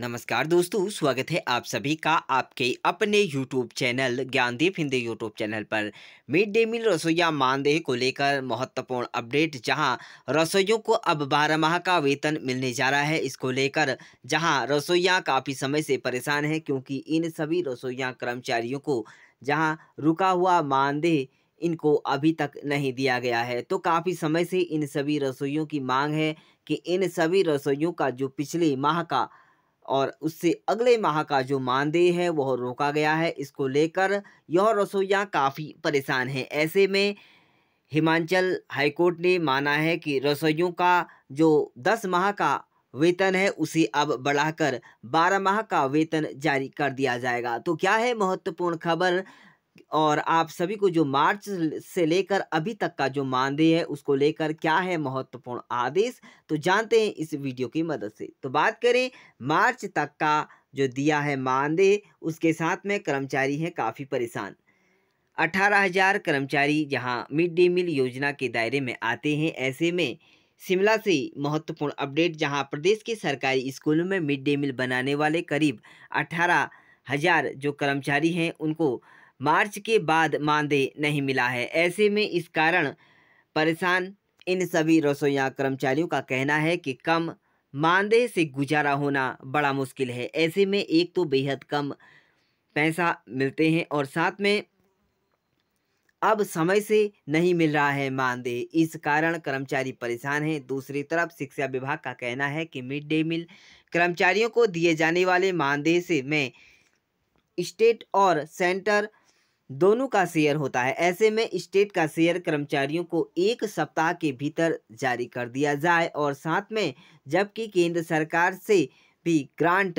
नमस्कार दोस्तों स्वागत है आप सभी का आपके अपने YouTube channel Gyandeep Hindi YouTube channel पर मिड डे मील रसोईया मानदेह को लेकर महत्वपूर्ण अपडेट जहां रसोइयों को अब 12 माह का वेतन मिलने जा रहा है इसको लेकर जहां रसोईया काफ़ी समय से परेशान हैं क्योंकि इन सभी रसोईया कर्मचारियों को जहाँ रुका हुआ मानदेह इनको अभी तक नहीं दिया गया है तो काफ़ी समय से इन सभी रसोइयों की मांग है कि इन सभी रसोइयों का जो पिछले माह का और उससे अगले माह का जो मानदेय है वह रोका गया है इसको लेकर यह रसोइया काफ़ी परेशान है ऐसे में हिमाचल हाईकोर्ट ने माना है कि रसोइयों का जो दस माह का वेतन है उसे अब बढ़ाकर 12 माह का वेतन जारी कर दिया जाएगा तो क्या है महत्वपूर्ण खबर और आप सभी को जो मार्च से लेकर अभी तक का जो मानदेय है उसको लेकर क्या है महत्वपूर्ण आदेश तो जानते हैं इस वीडियो की मदद से तो बात करें मार्च तक का जो दिया है मानदेय उसके साथ में कर्मचारी हैं काफ़ी परेशान अठारह हजार कर्मचारी जहां मिड डे मील योजना के दायरे में आते हैं ऐसे में शिमला से महत्वपूर्ण अपडेट जहां प्रदेश के सरकारी स्कूलों में मिड डे मील बनाने वाले करीब अठारह हजार जो कर्मचारी हैं उनको मार्च के बाद मानदेय नहीं मिला है ऐसे में इस कारण परेशान इन सभी रसोईया कर्मचारियों का कहना है कि कम मानदेय से गुजारा होना बड़ा मुश्किल है ऐसे में एक तो बेहद कम पैसा मिलते हैं और साथ में अब समय से नहीं मिल रहा है मानदेय इस कारण कर्मचारी परेशान हैं दूसरी तरफ शिक्षा विभाग का कहना है कि मिड डे मील कर्मचारियों को दिए जाने वाले मानदेय से में स्टेट और सेंटर दोनों का शेयर होता है ऐसे में स्टेट का शेयर कर्मचारियों को एक सप्ताह के भीतर जारी कर दिया जाए और साथ में जबकि केंद्र सरकार से भी ग्रांट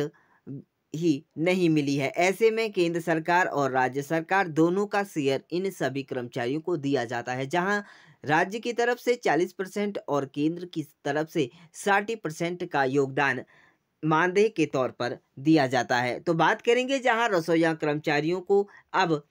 ही नहीं मिली है ऐसे में केंद्र सरकार और राज्य सरकार दोनों का शेयर इन सभी कर्मचारियों को दिया जाता है जहां राज्य की तरफ से 40 परसेंट और केंद्र की तरफ से 60 परसेंट का योगदान मानदेय के तौर पर दिया जाता है तो बात करेंगे जहां रसोईया कर्मचारियों को अब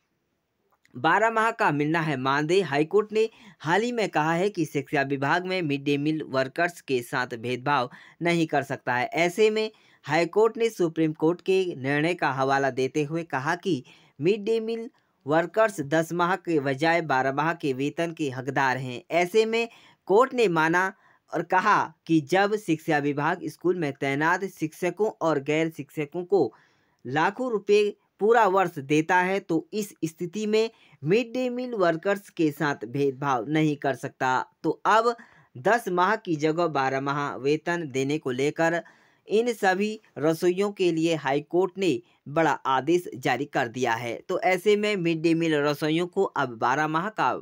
बारह माह का मिलना है मानदेय हाईकोर्ट ने हाल ही में कहा है कि शिक्षा विभाग में मिड डे मील वर्कर्स के साथ भेदभाव नहीं कर सकता है ऐसे में हाईकोर्ट ने सुप्रीम कोर्ट के निर्णय का हवाला देते हुए कहा कि मिड डे मील वर्कर्स दस माह के बजाय बारह माह के वेतन के हकदार हैं ऐसे में कोर्ट ने माना और कहा कि जब शिक्षा विभाग स्कूल में तैनात शिक्षकों और गैर शिक्षकों को लाखों रुपये पूरा वर्ष देता है तो इस स्थिति में मिड डे मील वर्कर्स के साथ भेदभाव नहीं कर सकता तो अब दस माह की जगह बारह माह वेतन देने को लेकर इन सभी रसोइयों के लिए हाईकोर्ट ने बड़ा आदेश जारी कर दिया है तो ऐसे में मिड डे मील रसोइयों को अब बारह माह का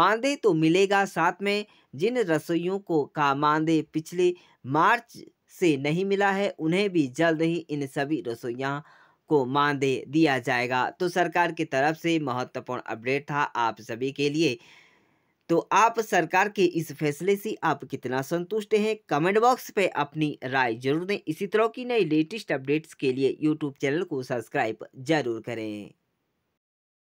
मानदेय तो मिलेगा साथ में जिन रसोइयों को का मानदेय पिछले मार्च से नहीं मिला है उन्हें भी जल्द ही इन सभी रसोइयाँ को मानदेय दिया जाएगा तो सरकार की तरफ से महत्वपूर्ण अपडेट था आप सभी के लिए तो आप सरकार के इस फैसले से आप कितना संतुष्ट हैं कमेंट बॉक्स पे अपनी राय जरूर दें इसी तरह की नई लेटेस्ट अपडेट्स के लिए यूट्यूब चैनल को सब्सक्राइब जरूर करें